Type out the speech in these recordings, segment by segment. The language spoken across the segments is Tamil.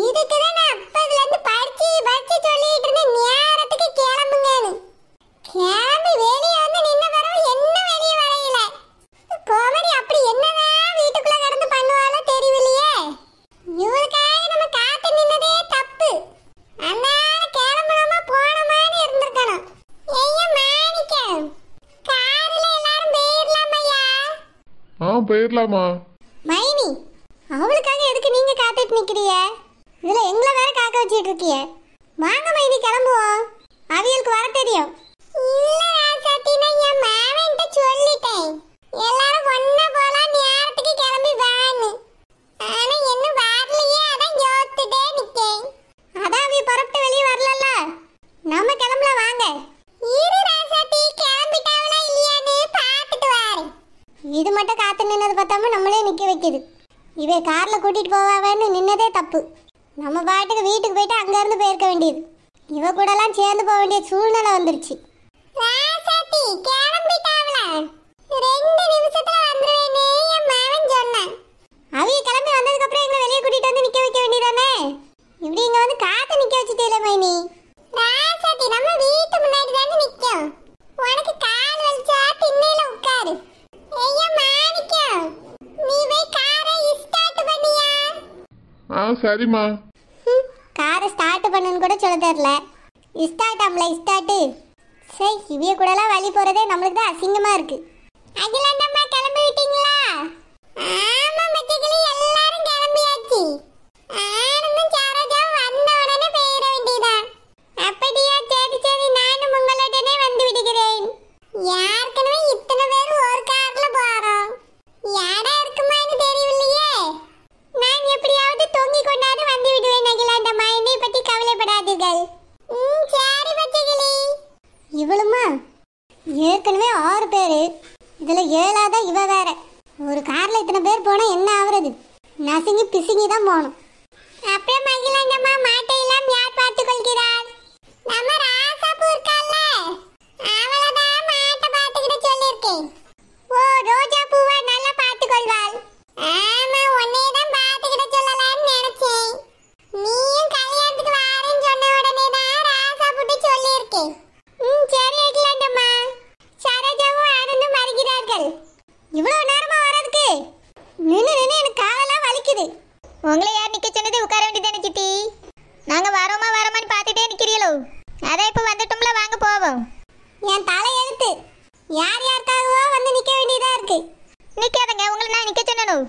இதுக்கு தான் நான் அப்பதுல இருந்து படிச்சு படிச்சு சொல்லிட்டு இருந்தேன் நேரத்துக்கு கிளம்புங்கன்னு வெளியே வந்து நின்ன பிறகு என்ன வெளியே வரையில கோமதி அப்படி என்னதான் வீட்டுக்குள்ள கடந்து பண்ணுவாளோ தெரியலையே இவளுக்காக நம்ம காத்து நின்னதே தப்பு அண்ணா கிளம்பணுமா போனோமான்னு இருந்திருக்கணும் ஐயா மாணிக்க கார்ல எல்லாரும் ஆ போயிடலாமா மைனி அவளுக்காக எதுக்கு நீங்க காத்துட்டு நிக்கிறீங்க இதுல எங்களை வேற காக்க வச்சிட்டு இருக்கிய வாங்க மைனி கிளம்புவோம் அவியலுக்கு வர தெரியும் இல்ல ராசாத்தி நான் என் மாவன்ட்ட சொல்லிட்டேன் எல்லாரும் ஒன்னா போலாம் நேரத்துக்கு கிளம்பி வான்னு ஆனா என்ன வரலையே அதான் யோசித்துட்டே நிக்கேன் அதான் அவிய புறப்பட்டு வெளியே வரலல்ல நம்ம கிளம்பல வாங்க இரு ராசாத்தி கிளம்பிட்டாவனா இல்லையானே பார்த்துட்டு வாரு இது மட்டும் காத்து நின்னது பார்த்தா நம்மளே நிக்க வைக்குது இவன் காரில் கூட்டிகிட்டு போவாவேன்னு நின்னதே தப்பு நம்ம பாட்டுக்கு வீட்டுக்கு போயிட்டு அங்கேருந்து போயிருக்க வேண்டியது இவ கூடலாம் சேர்ந்து போக வேண்டிய சூழ்நிலை வந்துருச்சு ரெண்டு அவிய கிளம்பி வந்ததுக்கு அப்புறம் எங்களை வெளியே கூட்டிட்டு வந்து நிக்க வைக்க வேண்டியதானே இப்படி இங்க வந்து காத்து நிக்க வச்சு சரிமா காரை ஸ்டார்ட் பண்ணனும் கூட சொல்ல தெரியல ஸ்டார்ட் ஆம்ல ஸ்டார்ட் சே இவிய கூடலாம் வழி போறதே நம்மளுக்கு தான் அசிங்கமா இருக்கு அகிலாண்டம் ஓகே ம் சரி வைக்கலாண்டம்மா சரோஜாவும் ஆனந்தும் வருகிறார்கள் இவ்வளோ நேரமாக வர்றதுக்கு நின்று நின்று எனக்கு காலெல்லாம் வலிக்குது உங்களை யார் நிற்க சொன்னது உட்கார வேண்டியதானே சித்தி நாங்கள் வரோமா வரோமான்னு பார்த்துட்டே நிற்கிறீங்களோ அதான் இப்போ வந்துட்டோம்ல வாங்க போவோம் என் தலை எழுத்து யார் யாருக்காகவோ வந்து நிற்க வேண்டியதாக இருக்கு நிக்காதங்க உங்களை நான் நிக்க சொன்னனும்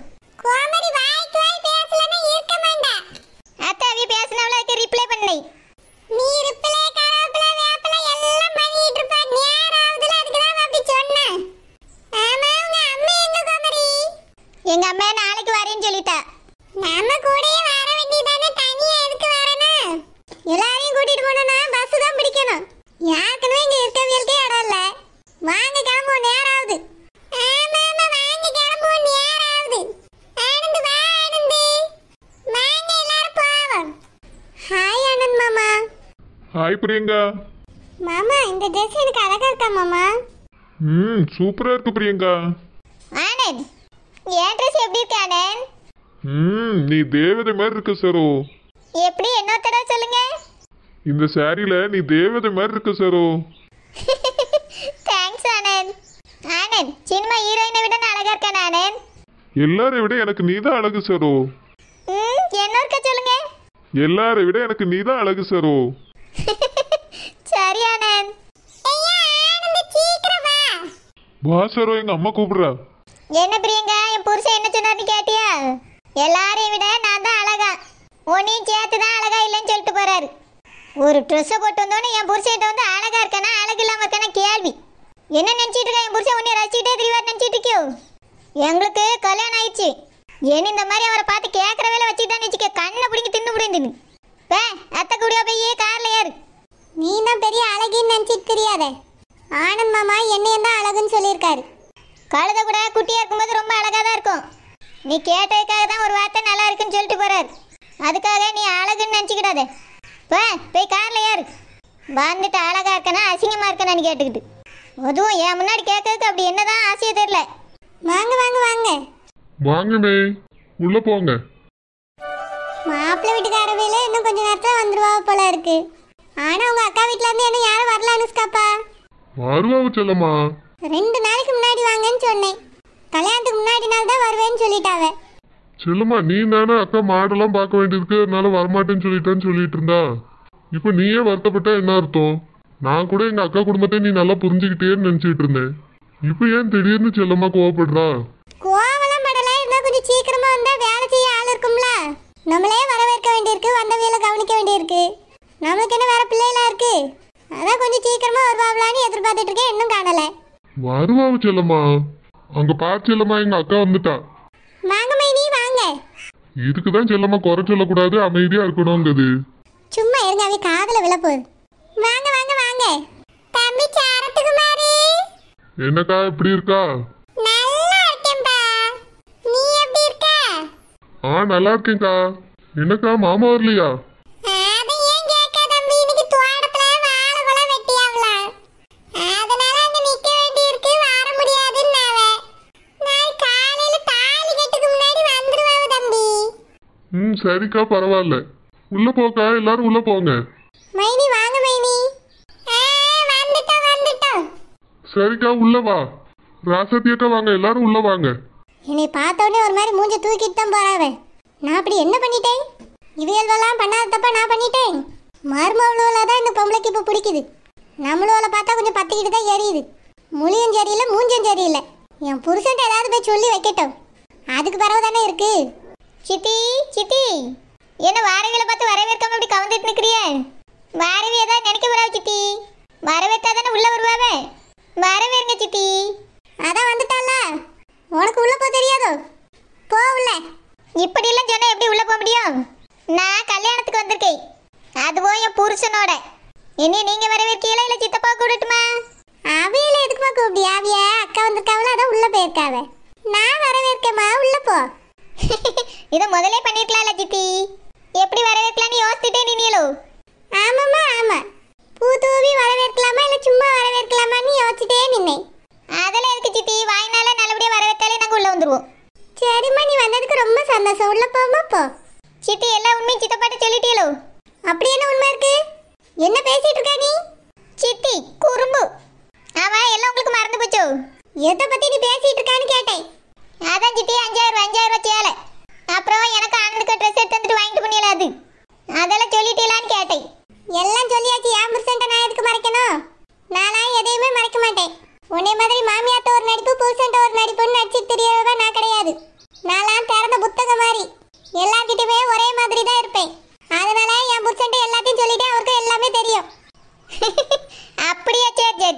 ஹாய் பிரியங்கா மாமா இந்த ட்ரெஸ் எனக்கு அழகா இருக்கா மாமா ம் சூப்பரா இருக்கு பிரியங்கா ஆனந்த் என் ட்ரெஸ் எப்படி இருக்கு ஆனந்த் ம் நீ தேவதை மாதிரி இருக்க சரோ எப்படி என்ன தடவை சொல்லுங்க இந்த சாரியில நீ தேவதை மாதிரி இருக்க சரோ தேங்க்ஸ் ஆனந்த் ஆனந்த் சினிமா ஹீரோயினை விட நான் அழகா இருக்கேன் ஆனந்த் எல்லாரை விட எனக்கு நீ தான் அழகு சரோ ம் என்ன இருக்க சொல்லுங்க எல்லாரை விட எனக்கு நீ தான் அழகு சரோ சரி ஆனந்த் என்ன பிரியங்கா என் புருஷன் என்ன சொன்னார்னு கேட்டியா எல்லாரையும் விட நான் தான் அழகா உன்னையும் சேர்த்து அழகா இல்லைன்னு சொல்லிட்டு போறாரு ஒரு ட்ரெஸ்ஸை போட்டு என் புருஷன் வந்து அழகா இருக்கானா அழகு இல்லாம இருக்கானா கேள்வி என்ன நினைச்சிட்டு இருக்கா என் புருஷன் உன்னை ரசிச்சுட்டே திரிவார் நினைச்சிட்டு இருக்கியோ எங்களுக்கு கல்யாணம் ஆயிடுச்சு என்ன இந்த மாதிரி அவரை பார்த்து கேட்குற வேலை வச்சுட்டான்னு வச்சுக்க கண்ணை பிடிங்கி தின்னு பிடிந்துன்னு கூட போய் கார்ல ஏறு நீ தான் பெரிய அழகின்னு நினச்சிட்டு தெரியாத ஆனந்த் மாமா என்னைய தான் அழகுன்னு சொல்லியிருக்காரு கழுத கூட குட்டியா இருக்கும்போது ரொம்ப அழகாக தான் இருக்கும் நீ கேட்டதுக்காக தான் ஒரு வார்த்தை நல்லா இருக்குன்னு சொல்லிட்டு போறாரு அதுக்காக நீ அழகுன்னு போ போய் கார்ல ஏறு வந்துட்டு அழகா இருக்கனா அசிங்கமா இருக்கனான்னு கேட்டுக்கிட்டு அதுவும் என் முன்னாடி கேட்கறதுக்கு அப்படி என்னதான் ஆசையே தெரியல வாங்க வாங்க வாங்க வாங்கண்ணே உள்ள போங்க மாப்பிள்ளை வீட்டுக்கார வேலை இன்னும் கொஞ்ச நேரத்தில் வந்துடுவா போல இருக்கு ஆனால் உங்கள் அக்கா வீட்டிலேருந்து இன்னும் யாரும் வரல அனுஷ்காப்பா வருவாங்க செல்லம்மா ரெண்டு நாளைக்கு முன்னாடி வாங்கன்னு சொன்னேன் கல்யாணத்துக்கு முன்னாடி நாள் தான் வருவேன்னு சொல்லிட்டாவே செல்லுமா நீ தானே அக்கா மாடெல்லாம் பார்க்க வேண்டியிருக்கு அதனால வரமாட்டேன்னு சொல்லிட்டேன்னு சொல்லிட்டு இருந்தா இப்போ நீயே வருத்தப்பட்டா என்ன அர்த்தம் நான் கூட எங்கள் அக்கா குடும்பத்தை நீ நல்லா புரிஞ்சுக்கிட்டேன்னு நினச்சிட்டு இருந்தேன் இப்போ ஏன் திடீர்னு செல்லம்மா கோவப்படுறா கோவலாம் படலாம் இருந்தா கொஞ்சம் சீக்கிரமா வந்தா வேலை நம்மளே வரவேற்க வேண்டியிருக்கு வந்தவியலை கவனிக்க வேண்டியிருக்கு நம்மளுக்கு என்ன வேற பிள்ளைகளா இருக்கு அதான் கொஞ்சம் சீக்கிரமா வருவாங்களான்னு எதிர்பார்த்துட்டு இருக்கேன் இன்னும் காணல வருவாங்க செல்லம்மா அங்க பார் செல்லம்மா எங்க அக்கா வந்துட்டா வாங்க நீ வாங்க இதுக்கு தான் செல்லம்மா குறை சொல்லக்கூடாது அமைதியா இருக்கணும்ங்கிறது சும்மா இருங்க அவை காதல விழப்போகுது வாங்க வாங்க வாங்க தம்பி சாரத்துக்குமாரி என்னக்கா இப்படி இருக்கா ஆ நல்லா இருக்கேங்க்கா என்னக்கா மாமா வரலையா ம் சரிக்கா பரவாயில்ல உள்ள போக்கா எல்லாரும் உள்ள போங்க மைனி வாங்க மைனி வந்துட்டோம் வந்துட்டோம் சரிக்கா உள்ள வா ராசத்தியக்கா வாங்க எல்லாரும் உள்ள வாங்க என்னை பார்த்தோன்னே ஒரு மாதிரி மூஞ்ச தூக்கிட்டு தான் போறாவே நான் அப்படி என்ன பண்ணிட்டேன் இவையெல்லாம் பண்ணாத தப்பா நான் பண்ணிட்டேன் மர்மவுளவில் தான் இந்த பொம்பளைக்கு இப்போ பிடிக்குது நம்மளோல பார்த்தா கொஞ்சம் பத்திக்கிட்டு தான் எரியுது மொழியும் சரியில்லை மூஞ்சும் சரியில்லை என் புருஷன்ட்ட ஏதாவது போய் சொல்லி வைக்கட்டும் அதுக்கு பிறகு தானே இருக்கு சித்தி சித்தி என்ன வாரவியில் பார்த்து வரவேற்காம இப்படி கவர்ந்துட்டு இருக்கிறிய வாரவி ஏதாவது நினைக்க வரா சித்தி வரவேற்றா தானே உள்ளே வருவாவே வரவேற்க சித்தி அதான் வந்துட்டால உனக்கு உள்ள போக தெரியாதோ போ உள்ள இப்படி எல்லாம் சொன்னா எப்படி உள்ள போக முடியும் நான் கல்யாணத்துக்கு வந்திருக்கேன் அதுவோ என் புருஷனோட இனி நீங்க வரவேற்கீங்களா இல்ல சித்தப்பா கூடட்டுமா அவையில எதுக்குமா கூப்பிடி அவைய அக்கா வந்திருக்காவில அதான் உள்ள போயிருக்காவ நான் வரவேற்கமா உள்ள போ இதை முதலே பண்ணிருக்கலாம்ல சித்தி எப்படி வரவேற்கலாம்னு யோசிச்சுட்டே நினியலோ ஆமாம்மா ஆமா பூ தூவி வரவேற்கலாமா இல்ல சும்மா வரவேற்கலாமான்னு யோசிச்சுட்டே நின்னேன் சரிம்மா நீ வந்ததுக்கு ரொம்ப சந்தோஷம் உள்ள போமா போ சிட்டி எல்லா உண்மையும் சித்தப்பாட்ட சொல்லிட்டியலோ அப்படி என்ன உண்மை இருக்கு என்ன பேசிட்டு இருக்க நீ சித்தி குறும்பு ஆமா எல்லாம் உங்களுக்கு மறந்து போச்சோ எதை பத்தி நீ பேசிட்டு இருக்கான்னு கேட்டேன் அதான் சித்தி அஞ்சாயிரம் அஞ்சாயிரம் சேலை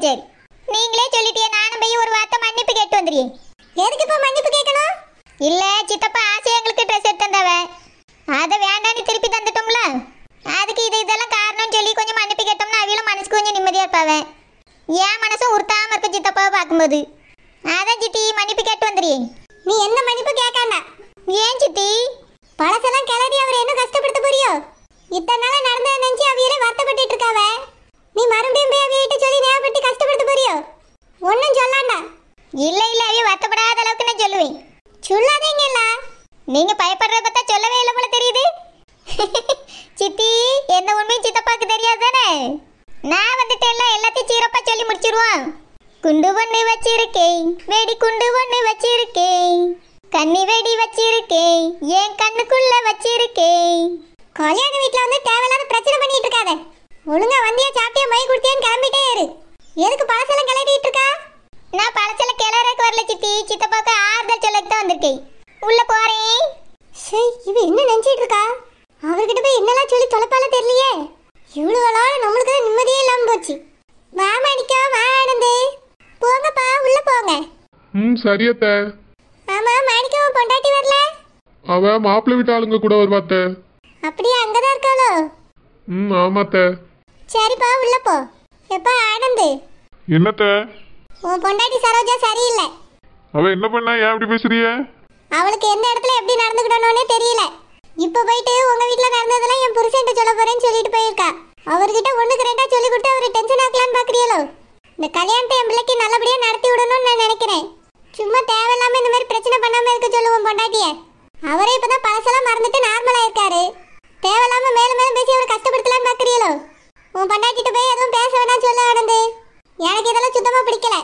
சரி நீங்களே சொல்லிட்டே நானும் போய் ஒரு வார்த்தை மன்னிப்பு கேட்டு வந்துடுறேன் எதுக்கு இப்போ மன்னிப்பு கேட்கணும் இல்லை சித்தப்பா ஆசை எங்களுக்கு ட்ரெஸ் எடுத்து தந்தவ அதை வேண்டாம்னு திருப்பி தந்துட்டோம்ல அதுக்கு இது இதெல்லாம் காரணம்னு சொல்லி கொஞ்சம் மன்னிப்பு கேட்டோம்னா அவியில மனசு கொஞ்சம் நிம்மதியா இருப்பாவே ஏன் மனசும் உருத்தாம இருக்க சித்தப்பாவை பார்க்கும்போது அதான் சித்தி மன்னிப்பு கேட்டு வந்துடுறேன் நீ என்ன மன்னிப்பு கேட்காண்டா ஏன் சித்தி பழசெல்லாம் கிளறி அவரை என்ன கஷ்டப்படுத்த போறியோ இத்தனை நாளா நடந்தா நினைச்சு அவையரே வருத்தப்பட்டு இருக்காவே நீ மறுபடியும் போய் வீட்டு சொல்லி ஞாபகப்பட்டு கஷ்டப்படுத்த போறியோ ஒன்றும் சொல்லாண்டா இல்ல இல்ல அவைய வருத்தப்படாத அளவுக்கு நான் சொல்லுவேன் சொல்லாதீங்கல்ல நீங்க பயப்படுறத பார்த்தா சொல்லவே இல்லை போல தெரியுது சித்தி என்ன உண்மையும் சித்தப்பாக்கு தெரியாது தானே நான் வந்துட்டேன்ல எல்லாத்தையும் சீரப்பா சொல்லி முடிச்சிருவான் குண்டு ஒன்று வச்சிருக்கேன் வெடி குண்டு ஒன்று வச்சிருக்கேன் கண்ணி வெடி வச்சிருக்கேன் என் கண்ணுக்குள்ள வச்சிருக்கேன் கல்யாண வீட்டில் வந்து தேவையில்லாத பிரச்சனை பண்ணிட்டு இருக்காத ஒழுங்கா வந்தியா சாப்பிட்டியா மை குடுத்தியான்னு கிளம்பிட்டே இரு எதுக்கு பழசெல்லாம் கிளறிட்டு இருக்கா நான் பழசெல்லாம் கிளறக்கு வரல சித்தி சித்தப்பாக்கு ஆறுதல் சொல்லக்கு தான் வந்திருக்கேன் உள்ள போறேன் சரி இவ என்ன நினைச்சிட்டு இருக்கா அவர்கிட்ட போய் என்னெல்லாம் சொல்லி தொலைப்பால தெரியலையே நாள் நம்மளுக்கு நிம்மதியே இல்லாமல் போச்சு மாமா அடிக்கா மாடந்து போங்கப்பா உள்ள போங்க ம் சரியத்த ஆமா மாணிக்கவ பொண்டாட்டி வரல அவ மாப்பிள்ளை வீட்டு ஆளுங்க கூட வருவாத்த அப்படியே அங்கதான் இருக்காளோ ம் ஆமாத்த சரிப்பா உள்ள போ எப்பா ஆனந்து என்னத்த உன் பொண்டாட்டி சரோஜா சரியில்லை அவ என்ன பண்ணா ஏன் அப்படி பேசுறீ அவளுக்கு எந்த இடத்துல எப்படி நடந்துக்கிடணும்னே தெரியல இப்ப போயிட்டு உங்க வீட்ல நடந்ததெல்லாம் என் புருஷன் சொல்ல போறேன்னு சொல்லிட்டு போயிருக்கா அவர்கிட்ட ஒண்ணுக்கு ரெண்டா சொல்லி கொடுத்து அவரை டென்ஷன் ஆக்கலான்னு பாக்குறீங்களோ இந்த கல்யாணத்தை என் பிள்ளைக்கு நல்லபடியா நடத்தி விடணும்னு நான் நினைக்கிறேன் சும்மா தேவையில்லாம இந்த மாதிரி பிரச்சனை பண்ணாம இருக்க சொல்லுவோம் பொண்டாட்டிய அவரே இப்பதான் பழசெல்லாம் மறந்துட்டு நார்மலா இருக்காரு தேவையில்லாம மேலும் மேலும் பேசி அவரை கஷ்டப்படுத்தலாம் பாக்குறீங்களோ உன் பண்டாட்டிட்டு போய் எதுவும் பேச வேணாம் சொல்ல ஆனந்து எனக்கு இதெல்லாம் சுத்தமா பிடிக்கல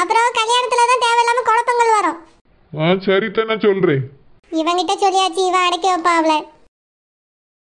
அப்புறம் கல்யாணத்துல தான் தேவையில்லாம குழப்பங்கள் வரும் ஆ சரித்தான் நான் சொல்றேன் இவங்கிட்ட சொல்லியாச்சு இவன் அடக்கி வைப்பான் அவளை